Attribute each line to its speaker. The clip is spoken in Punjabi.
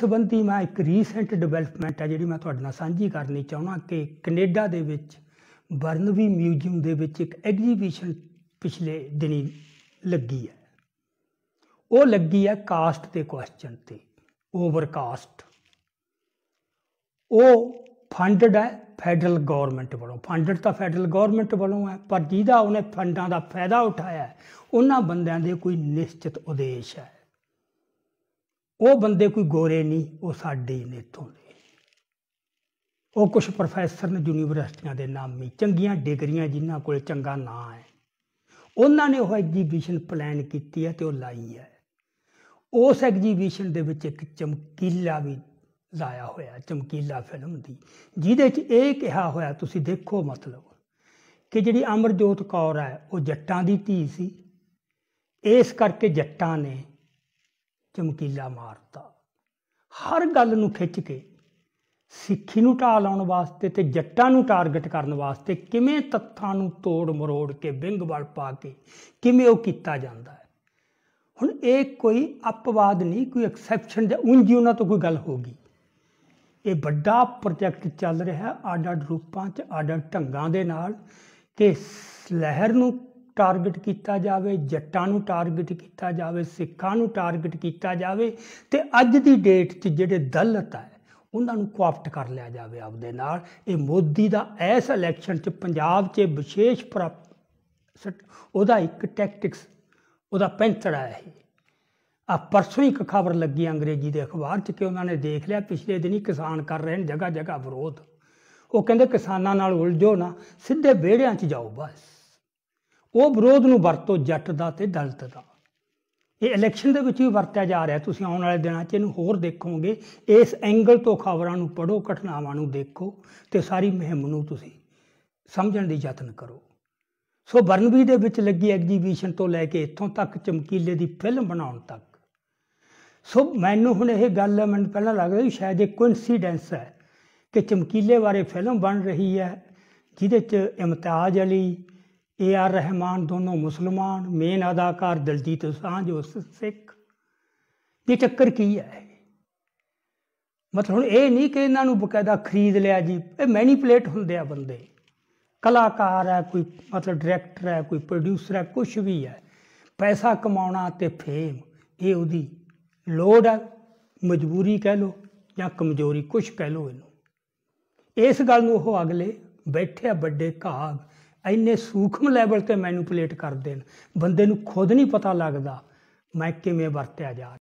Speaker 1: ਸੰਬੰਧੀ ਮੈਂ ਇੱਕ ਰੀਸੈਂਟ ਡਿਵੈਲਪਮੈਂਟ ਹੈ ਜਿਹੜੀ ਮੈਂ ਤੁਹਾਡੇ ਨਾਲ ਸਾਂਝੀ ਕਰਨੀ ਚਾਹਣਾ ਕਿ ਕੈਨੇਡਾ ਦੇ ਵਿੱਚ ਬਰਨਵੀ ਮਿਊਜ਼ੀਅਮ ਦੇ ਵਿੱਚ ਇੱਕ ਐਗਜ਼ੀਬਿਸ਼ਨ ਪਿਛਲੇ ਦਿਨੀ ਲੱਗੀ ਹੈ ਉਹ ਲੱਗੀ ਹੈ ਕਾਸਟ ਤੇ ਕੁਐਸਚਨ ਤੇ ਓਵਰਕਾਸਟ ਉਹ ਫੰਡਡ ਹੈ ਫੈਡਰਲ ਗਵਰਨਮੈਂਟ ਵੱਲੋਂ ਫੰਡਡ ਤਾਂ ਫੈਡਰਲ ਗਵਰਨਮੈਂਟ ਵੱਲੋਂ ਹੈ ਪਰ ਜਿਹਦਾ ਉਹਨੇ ਫੰਡਾਂ ਦਾ ਫਾਇਦਾ ਉਠਾਇਆ ਉਹਨਾਂ ਬੰਦਿਆਂ ਦੇ ਕੋਈ ਨਿਸ਼ਚਿਤ ਉਦੇਸ਼ ਹੈ ਉਹ ਬੰਦੇ ਕੋਈ ਗੋਰੇ ਨਹੀਂ ਉਹ ਸਾਡੇ ਹੀ ਨੇ ਦੇ ਉਹ ਕੁਝ ਪ੍ਰੋਫੈਸਰ ਨੇ ਯੂਨੀਵਰਸਿਟੀਆਂ ਦੇ ਨਾਮੀ ਚੰਗੀਆਂ ਡਿਗਰੀਆਂ ਜਿਨ੍ਹਾਂ ਕੋਲ ਚੰਗਾ ਨਾਂ ਹੈ ਉਹਨਾਂ ਨੇ ਉਹ ਐਗਜੀਬਿਸ਼ਨ ਪਲਾਨ ਕੀਤੀ ਹੈ ਤੇ ਉਹ ਲਾਈ ਹੈ ਉਸ ਐਗਜੀਬਿਸ਼ਨ ਦੇ ਵਿੱਚ ਇੱਕ ਚਮਕੀਲਾ ਵੀ ਲਾਇਆ ਹੋਇਆ ਚਮਕੀਲਾ ਫਿਲਮ ਦੀ ਜਿਹਦੇ 'ਚ ਇਹ ਕਿਹਾ ਹੋਇਆ ਤੁਸੀਂ ਦੇਖੋ ਮਤਲਬ ਕਿ ਜਿਹੜੀ ਅਮਰਜੋਤ ਕੌਰ ਹੈ ਉਹ ਜੱਟਾਂ ਦੀ ਧੀ ਸੀ ਇਸ ਕਰਕੇ ਜੱਟਾਂ ਨੇ ਚਮਕੀਲਾ ਮਾਰਤਾ ਹਰ ਗੱਲ ਨੂੰ ਖਿੱਚ ਕੇ ਸਿੱਖੀ ਨੂੰ ਢਾਹ ਲਾਉਣ ਵਾਸਤੇ ਤੇ ਜੱਟਾਂ ਨੂੰ ਟਾਰਗੇਟ ਕਰਨ ਵਾਸਤੇ ਕਿਵੇਂ ਤੱਥਾਂ ਨੂੰ ਤੋੜ ਮਰੋੜ ਕੇ ਵਿੰਗ ਬਲ ਪਾ ਕੇ ਕਿਵੇਂ ਉਹ ਕੀਤਾ ਜਾਂਦਾ ਹੈ ਹੁਣ ਇਹ ਕੋਈ ਅਪਵਾਦ ਨਹੀਂ ਕੋਈ ਐਕਸੈਪਸ਼ਨ ਜਾਂ ਉਂਝ ਉਹਨਾਂ ਤੋਂ ਕੋਈ ਗੱਲ ਹੋਗੀ ਇਹ ਵੱਡਾ ਪ੍ਰੋਜੈਕਟ ਚੱਲ ਰਿਹਾ ਆਡਾ ਰੂਪਾਂ 'ਚ ਆਡਾ ਢੰਗਾਂ ਦੇ ਨਾਲ ਕਿ ਲਹਿਰ ਨੂੰ ਟਾਰਗੇਟ ਕੀਤਾ ਜਾਵੇ ਜੱਟਾਂ ਨੂੰ ਟਾਰਗੇਟ ਕੀਤਾ ਜਾਵੇ ਸਿੱਖਾਂ ਨੂੰ ਟਾਰਗੇਟ ਕੀਤਾ ਜਾਵੇ ਤੇ ਅੱਜ ਦੀ ਡੇਟ 'ਚ ਜਿਹੜੇ ਦਲਤ ਹੈ ਉਹਨਾਂ ਨੂੰ ਕੋਆਪਟ ਕਰ ਲਿਆ ਜਾਵੇ ਆਪਦੇ ਨਾਲ ਇਹ ਮੋਦੀ ਦਾ ਐਸ ਇਲੈਕਸ਼ਨ 'ਚ ਪੰਜਾਬ 'ਚ ਵਿਸ਼ੇਸ਼ ਉਹਦਾ ਇੱਕ ਟੈਕਟਿਕਸ ਉਹਦਾ ਪੈਂਤੜਾ ਹੈ ਆ ਪਰਸੋਂ ਇੱਕ ਖਬਰ ਲੱਗੀ ਅੰਗਰੇਜ਼ੀ ਦੇ ਅਖਬਾਰ 'ਚ ਕਿ ਉਹਨਾਂ ਨੇ ਦੇਖ ਲਿਆ ਪਿਛਲੇ ਦਿਨੀ ਕਿਸਾਨ ਕਰ ਰਹੇ ਨੇ ਜਗਾ ਜਗਾ ਵਿਰੋਧ ਉਹ ਕਹਿੰਦੇ ਕਿਸਾਨਾਂ ਨਾਲ ਉਲਝੋ ਨਾ ਸਿੱਧੇ ਵਿਹੜਿਆਂ 'ਚ ਜਾਓ ਬਸ ਉਹ ਵਿਰੋਧ ਨੂੰ ਵਰਤੋ ਜੱਟ ਦਾ ਤੇ ਦਲਿਤ ਦਾ ਇਹ ਇਲੈਕਸ਼ਨ ਦੇ ਵਿੱਚ ਵੀ ਵਰਤਿਆ ਜਾ ਰਿਹਾ ਤੁਸੀਂ ਆਉਣ ਵਾਲੇ ਦਿਨਾਂ 'ਚ ਇਹਨੂੰ ਹੋਰ ਦੇਖੋਗੇ ਇਸ ਐਂਗਲ ਤੋਂ ਖਬਰਾਂ ਨੂੰ ਪੜੋ ਘਟਨਾਵਾਂ ਨੂੰ ਦੇਖੋ ਤੇ ਸਾਰੀ ਮਹਿਮ ਨੂੰ ਤੁਸੀਂ ਸਮਝਣ ਦੀ ਯਤਨ ਕਰੋ ਸੋ ਬਰਨਬੀ ਦੇ ਵਿੱਚ ਲੱਗੀ ਐਗਜੀਬਿਸ਼ਨ ਤੋਂ ਲੈ ਕੇ ਇੱਥੋਂ ਤੱਕ ਚਮਕੀਲੇ ਦੀ ਫਿਲਮ ਬਣਾਉਣ ਤੱਕ ਸੋ ਮੈਨੂੰ ਹੁਣ ਇਹ ਗੱਲ ਮੈਨੂੰ ਪਹਿਲਾਂ ਲੱਗਦਾ ਸੀ ਸ਼ਾਇਦ ਇਹ ਕੋਇਨਸੀਡੈਂਸ ਹੈ ਕਿ ਚਮਕੀਲੇ ਬਾਰੇ ਫਿਲਮ ਬਣ ਰਹੀ ਹੈ ਜਿਹਦੇ 'ਚ ਇਮਤਿਆਜ਼ ਅਲੀ ਏ ਆਰ रहमान ਦੋਨੋਂ ਮੁਸਲਮਾਨ ਮੇਨ ਅਦਾਕਾਰ ਦਲਜੀਤ दोसांझ ਉਸ ਸਿੱਖ ਇਹ ਚੱਕਰ ਕੀ ਹੈ ਮਤਲਬ ਹੁਣ ਇਹ ਨਹੀਂ ਕਿ ਇਹਨਾਂ ਨੂੰ ਬਕਾਇਦਾ ਖਰੀਦ ਲਿਆ ਜੀ ਇਹ ਮੈਨੀਪੂਲੇਟ ਹੁੰਦੇ ਆ ਬੰਦੇ ਕਲਾਕਾਰ ਹੈ ਕੋਈ ਮਤਲਬ ਡਾਇਰੈਕਟਰ ਹੈ ਕੋਈ ਪ੍ਰੋਡਿਊਸਰ ਹੈ ਕੁਝ ਵੀ ਹੈ ਪੈਸਾ ਕਮਾਉਣਾ ਤੇ ਫੇਮ ਇਹ ਉਹਦੀ ਲੋੜ ਹੈ ਮਜਬੂਰੀ ਕਹਿ ਲੋ ਜਾਂ ਕਮਜ਼ੋਰੀ ਕੁਝ ਕਹਿ ਲੋ ਇਹਨੂੰ ਇਸ ਗੱਲ ਨੂੰ ਉਹ ਅਗਲੇ ਆ ਵੱਡੇ ਘਾਗ ਇੰਨੇ ਸੂਖਮ ਲੈਵਲ ਤੇ ਮੈਨੂਪੂਲੇਟ ਕਰਦੇ ਨੇ ਬੰਦੇ ਨੂੰ ਖੁਦ ਨਹੀਂ ਪਤਾ ਲੱਗਦਾ ਮੈਂ ਕਿਵੇਂ ਵਰਤਿਆ ਜਾ